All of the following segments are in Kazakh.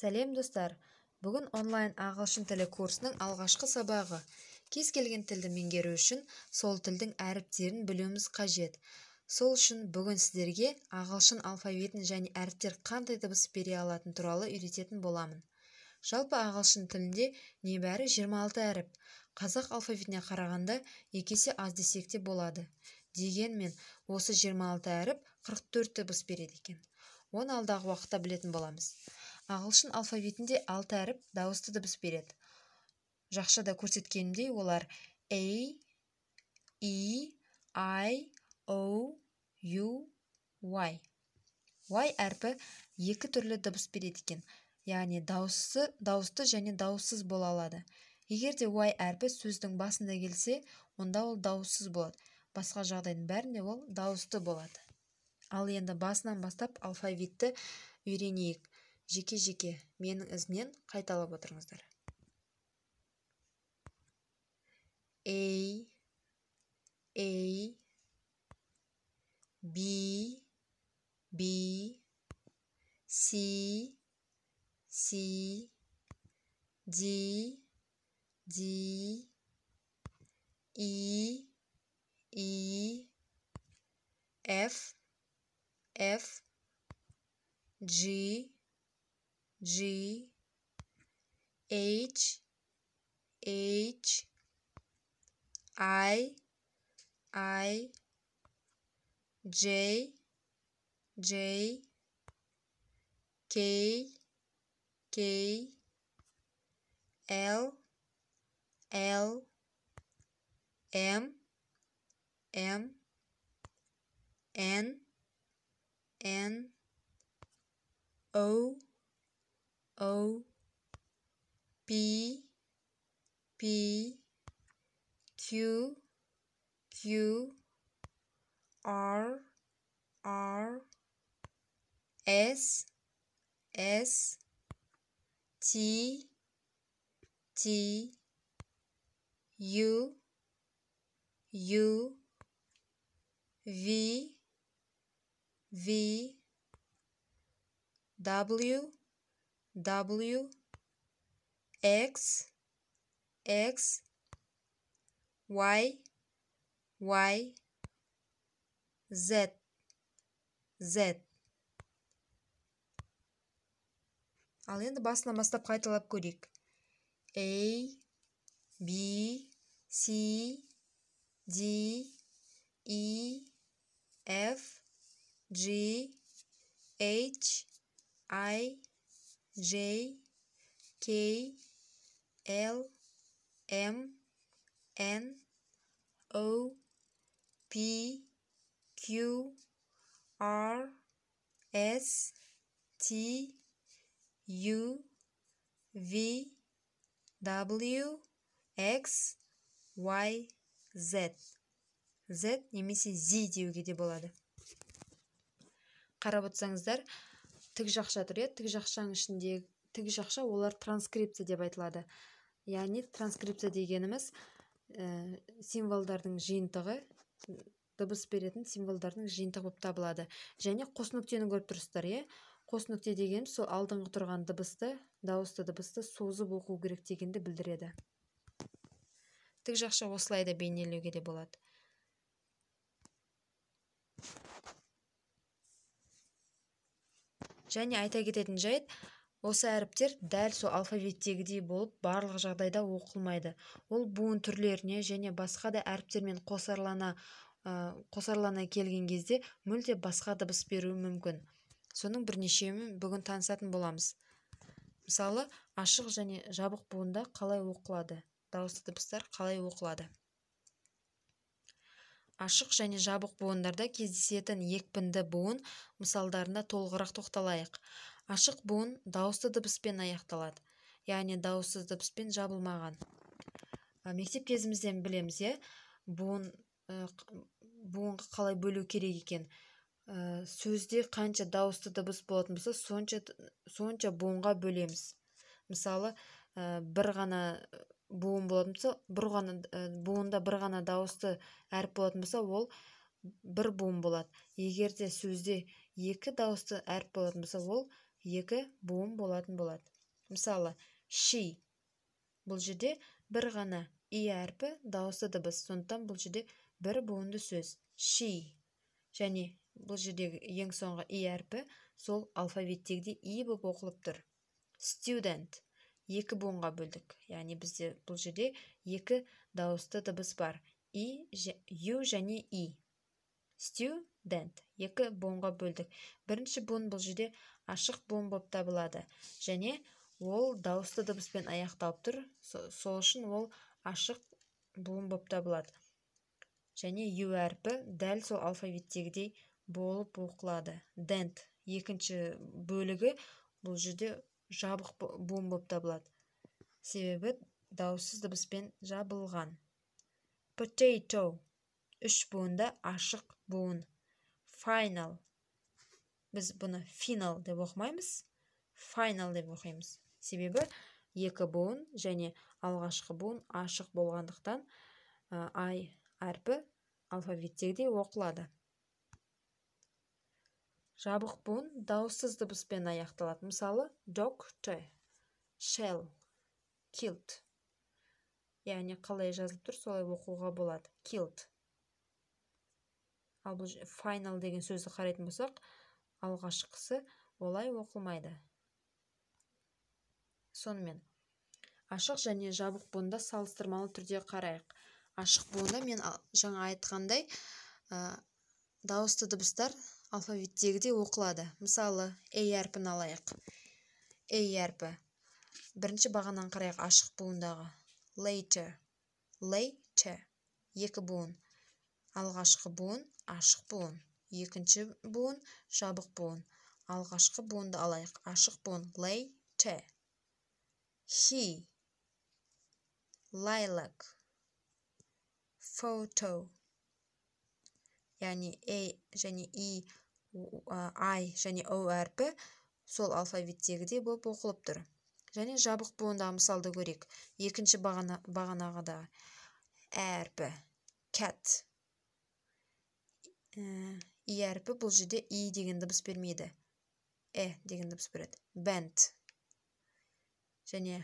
сәлем достар бүгін онлайн ағылшын тілі курсының алғашқы сабағы кез келген тілді меңгеру үшін сол тілдің әріптерін білуіміз қажет сол үшін бүгін сіздерге ағылшын алфавитін және әріптер қандай дыбыс бере алатын туралы үйрететін боламын жалпы ағылшын тілінде небәрі 26 әріп қазақ алфавитіне қарағанда екі аз десек те болады дегенмен осы 26 әріп 44 дыбыс береді екен оны алдағы уақытта білетін боламыз ағылшын алфавитінде алты әріп дауысты дыбыс береді да көрсеткенімдей олар a e i o u y y әрпі екі түрлі дыбыс береді екен яғни дауысы, дауысты және дауыссыз бола алады егер де y әрпі сөздің басында келсе онда ол дауыссыз болады басқа жағдайдың бәрінде ол дауысты болады ал енді басынан бастап алфавитті үйренейік жеке-жеке менің ізімнен қайталап отырыңыздар эй эй би би си си ди ди и и f f g G H H I I J J K K L L M M N N O O B B Q Q R R S S T T U U V V W W X X Y Y Z Z Ал енді басынан бастап қайталап көрейік. A B C D E F G H I J, K, L, M, N, O, P, Q, R, S, T, U, V, W, X, Y, Z. Z немесе Z деуге де болады. Қарап отырсаңыздар, жақша тұр иә, тік жақшаның ішінде ішіндегі жақша олар транскрипция деп айтылады яғни транскрипция дегеніміз э, символдардың жиынтығы дыбыс беретін символдардың жиынтығы болып табылады және қос нүктені көріп тұрсыздар иә қос нүкте сол алдыңғы тұрған дыбысты дауысты дыбысты созып оқу керек дегенді білдіреді жақша осылай да бейнелеуге де болады және айта кететін жайт осы әріптер дәл сол алфавиттегідей болып барлық жағдайда оқылмайды ол буын түрлеріне және басқа да әріптермен қосарлана қосарлана келген кезде мүлде басқа дыбыс беруі мүмкін соның бірнешеуімен бүгін танысатын боламыз мысалы ашық және жабық буында қалай оқылады дауысты дыбыстар қалай оқылады ашық және жабық буындарда кездесетін екпінді буын мысалдарына толығырақ тоқталайық ашық буын дауысты дыбыспен аяқталады яғни дауыссыз дыбыспен жабылмаған мектеп кезімізден білеміз иә буын буынға қалай бөлу керек екен сөзде қанша дауысты дыбыс болатын болса сонша сонша буынға бөлеміз мысалы бір ғана буын болатын болса бір ғана э, буында бір ғана дауысты әріп болатын болса ол бір буын болады Егерде де сөзде екі дауысты әріп болатын болса ол екі буын болатын болады мысалы ши бұл жерде бір ғана и әрпі дауысты дыбыс сондықтан бұл жерде бір буынды сөз ши және бұл жердегі ең соңғы и әрпі сол алфавиттегідей и болып оқылып тұр student екі буынға бөлдік яғни бізде бұл жерде екі дауысты дыбыс бар и ю және и студент екі буынға бөлдік бірінші буын бұл жерде ашық буын болып табылады және ол дауысты дыбыспен аяқталып тұр сол үшін ол ашық буын болып табылады және ю әрпі дәл сол алфавиттегідей болып оқылады дент екінші бөлігі бұл жерде жабық буын болып табылады себебі дауыссыз дыбыспен жабылған potato үш буында ашық буын final біз бұны final деп оқымаймыз final деп оқимыз себебі екі буын және алғашқы буын ашық болғандықтан ай әрпі алфавиттегідей оқылады жабық буын дауыссыз дыбыспен аяқталады мысалы док т shell killed яғни қалай жазылып тұр солай оқуға болады killed ал бұл final деген сөзді қарайтын болсақ алғашқысы олай оқылмайды сонымен ашық және жабық буында салыстырмалы түрде қарайық ашық буында мен жаңа айтқандай ә, дауысты дыбыстар алфавиттегідей оқылады мысалы эй әрпін алайық эй әрпі бірінші бағананы қарайық ашық буындағы later later екі буын алғашқы буын ашық буын екінші буын жабық буын алғашқы буынды алайық ашық буын later he lilac photo яғни э және и e, ай және о әрпі сол алфавиттегідей болып оқылып тұр және жабық буындағы мысалды көрейік екінші бағана, әрпі кәт и e әрпі бұл жерде и e деген дыбыс бермейді э деген дыбыс береді бәнд және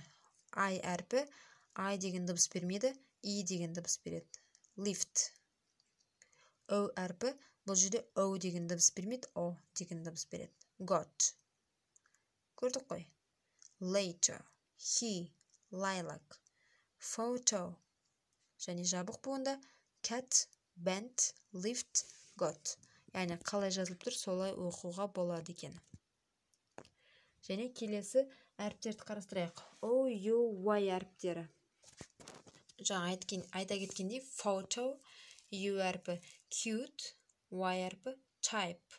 ай әрпі ай деген дыбыс бермейді и деген дыбыс береді лифт Ө әрпі бұл жерде оу деген дыбыс бермейді о деген дыбыс береді got көрдік қой later he lilac photo және жабық буында cat bent lift got яғни қалай жазылып тұр солай оқуға болады екен және келесі әріптерді қарастырайық о ю Y әріптері жаңа айта кеткендей фото ю әрпі cute y әрпі type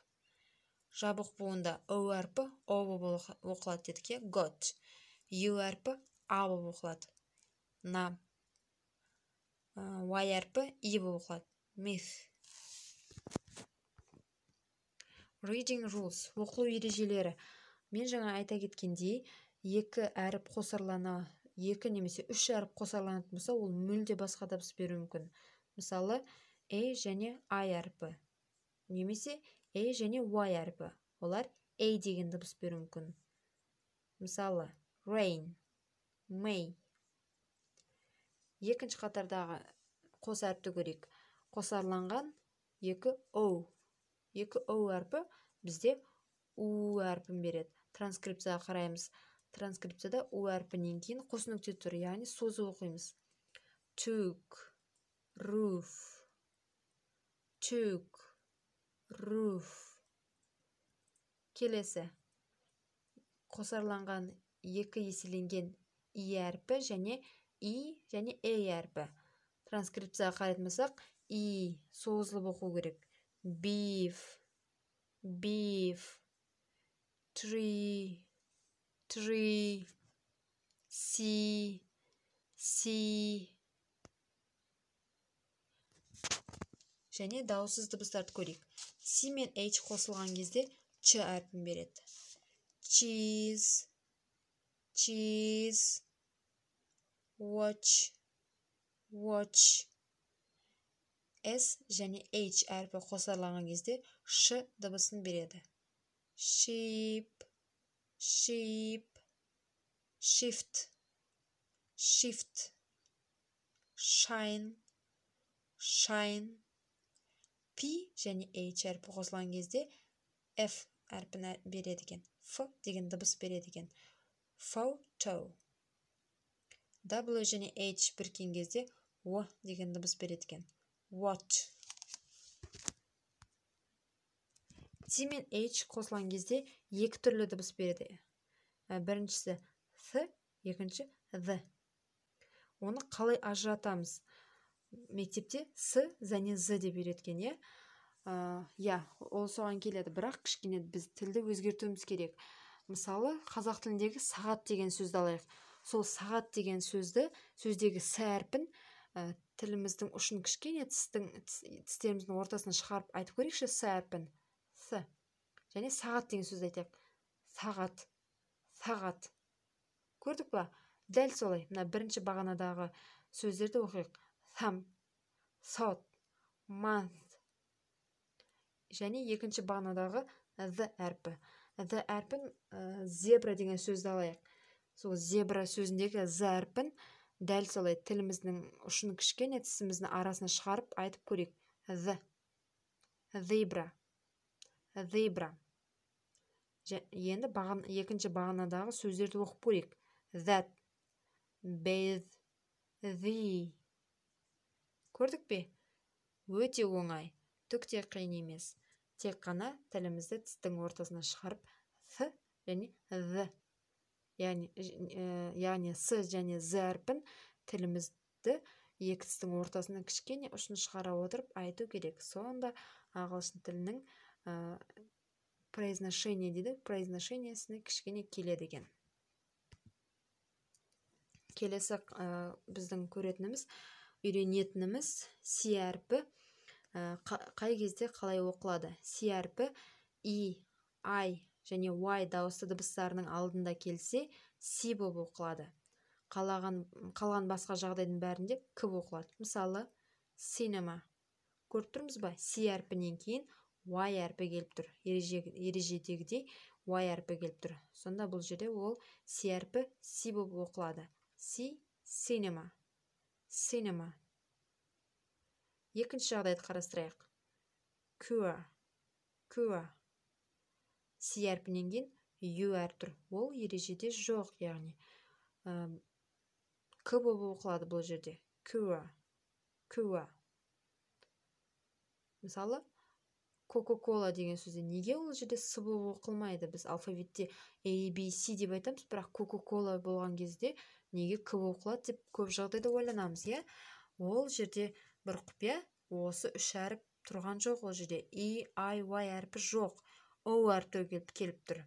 жабық буында у әрпі о болып оқылады дедік иә got әрпі а болып оқылады на ә, y әрпі и болып оқылады myth reading rules оқылу ережелері мен жаңа айта кеткендей екі әріп қосарлана екі немесе үш әріп қосарланатын болса ол мүлде басқа дыбыс беруі мүмкін мысалы e және ай әрпі немесе e және y әрпі олар e деген дыбыс беруі мүмкін мысалы rain may екінші қатардағы қос әріпті көрейік қосарланған екі o екі o әрпі бізде у әрпін береді транскрипцияға қараймыз транскрипцияда у әрпінен кейін қос нүкте тұр яғни созып оқимыз took roof чөк руф келесі қосарланған екі еселенген и e әрпі және и және э әрпі транскрипцияға қарайтын болсақ и созылып оқу керек биф биф три три си си және дауыссыз дыбыстарды көрейік си мен h қосылған кезде ч әрпін береді чиз чиз watch watch s және h әрпі қосарланған кезде ш дыбысын береді sheep sheep shift shift shine shine P және h әрпі қосылған кезде f әрпін береді екен ф деген дыбыс береді екен фото w және h біріккен кезде о деген дыбыс береді екен what t мен h қосылған кезде екі түрлі дыбыс береді ә, біріншісі th екінші the оны қалай ажыратамыз мектепте с және з деп үйреткен иә иә ол соған келеді бірақ кішкене біз тілді өзгертуіміз керек мысалы қазақ тіліндегі сағат деген сөзді алайық сол сағат деген сөзді сөздегі с әрпін тіліміздің ұшын кішкене тістеріміздің ортасын шығарып айтып көрейікші с әрпін с және сағат деген сөзді айтайық сағат сағат көрдік па дәл солай мына бірінші бағанадағы сөздерді оқиық сам сот манс және екінші бағанадағы з әрпі з әрпін ә, зебра деген сөзді алайық сол зебра сөзіндегі з әрпін дәл солай тіліміздің ұшын кішкене тісіміздің арасына шығарып айтып көрейік з Зибра. Зибра. енді баған, екінші бағанадағы сөздерді оқып көрейік that Бейз. the көрдік пе өте оңай түк те қиын емес тек қана тілімізді тістің ортасына шығарып с және з яғни, яғни с және з әрпін тілімізді екі тістің ортасынан кішкене ұшын шығара отырып айту керек сонда ағылшын тілінің ә, произношение дейді произношениесіне кішкене келеді екен келесі біздің көретініміз үйренетініміз си әрпі э, қай кезде қалай оқылады си әрпі и ай және уай дауысты дыбыстарының алдында келсе си болып оқылады қалаған, қалған басқа жағдайдың бәрінде к оқылады мысалы синема көріп тұрмыз ба си әрпінен кейін y әрпі келіп тұр ережедегідей y әрпі келіп тұр сонда бұл жерде ол c әрпі си болып оқылады си cinema cinema екінші жағдайды қарастырайық cure cure си әрпінен кейін ю әріп тұр ол ережеде жоқ яғни к болып оқылады бұл жерде cure cure мысалы кока кола деген сөзде неге ол жерде с болып оқылмайды біз алфавитте a b c деп айтамыз бірақ кока кола болған кезде неге көп оқылады деп көп жағдайда ойланамыз иә ол жерде бір құпия осы үш әріп тұрған жоқ ол жерде и ай уай әрпі жоқ оу әрпі келіп, келіп тұр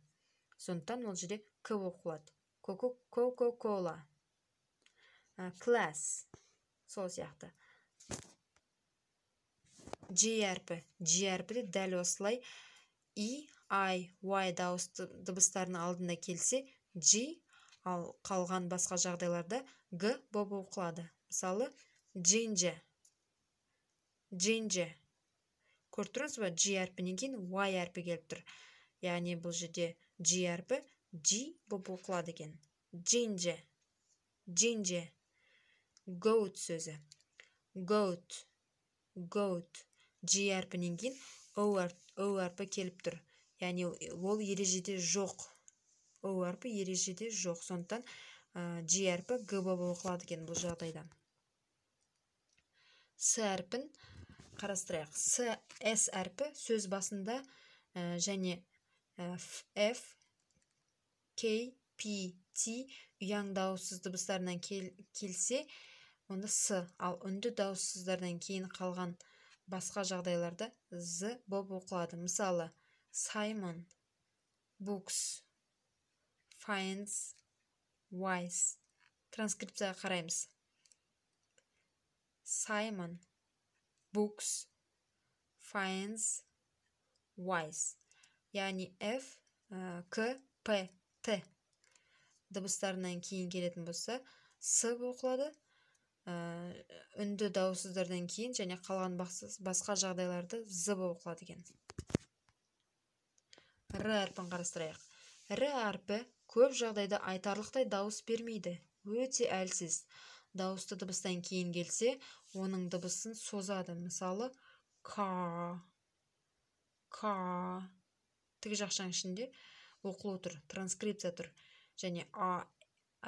сондықтан ол жерде к оқылады коко кола э, класс сол сияқты G әрпі G әрпі де дәл осылай и ай уай дауысты дыбыстарының алдында келсе G ал қалған басқа жағдайларда г боп оқылады мысалы джинже джинже көріп тұрсыз ба джи әрпінен кейін y әрпі келіп тұр яғни бұл жерде джи әрпі джи боп оқылады екен джинже джинже Гоут сөзі Гоут. Гоут. Джи әрпінен кейін оу әрпі келіп тұр яғни ол ережеде жоқ О әрпі ережеде жоқ сондықтан g әрпі г болып оқылады екен бұл жағдайда с әрпін қарастырайық с с әрпі сөз басында және f k p t ұяң дауыссыз дыбыстарынан келсе онда с ал үнді дауыссыздардан кейін қалған басқа жағдайларда з болып оқылады мысалы саймон букс finds wise транскрипцияға қараймыз саймон books finds wise яғни f к п т дыбыстарынан кейін келетін болса с оқылады үнді дауыссыздардан кейін және қалған басқа жағдайларды з болып оқылады екен р әрпін қарастырайық р әрпі көп жағдайда айтарлықтай дауыс бермейді өте әлсіз дауысты дыбыстан кейін келсе оның дыбысын созады мысалы ка ка тік жақшаның ішінде оқылу тұр транскрипция тұр және а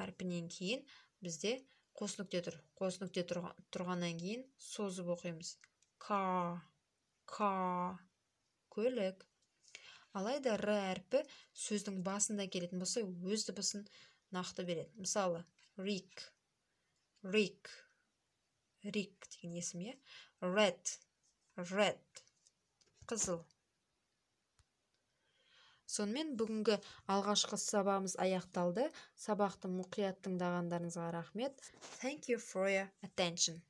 әрпінен кейін бізде қос нүкте тұр қос нүкте тұрғаннан кейін созып оқимыз ка ка көлік алайда р әрпі сөздің басында келетін болса өз дыбысын нақты береді мысалы рик рик рик деген есім иә ред ред қызыл сонымен бүгінгі алғашқы сабағымыз аяқталды сабақты мұқият тыңдағандарыңызға рахмет thank you for your attention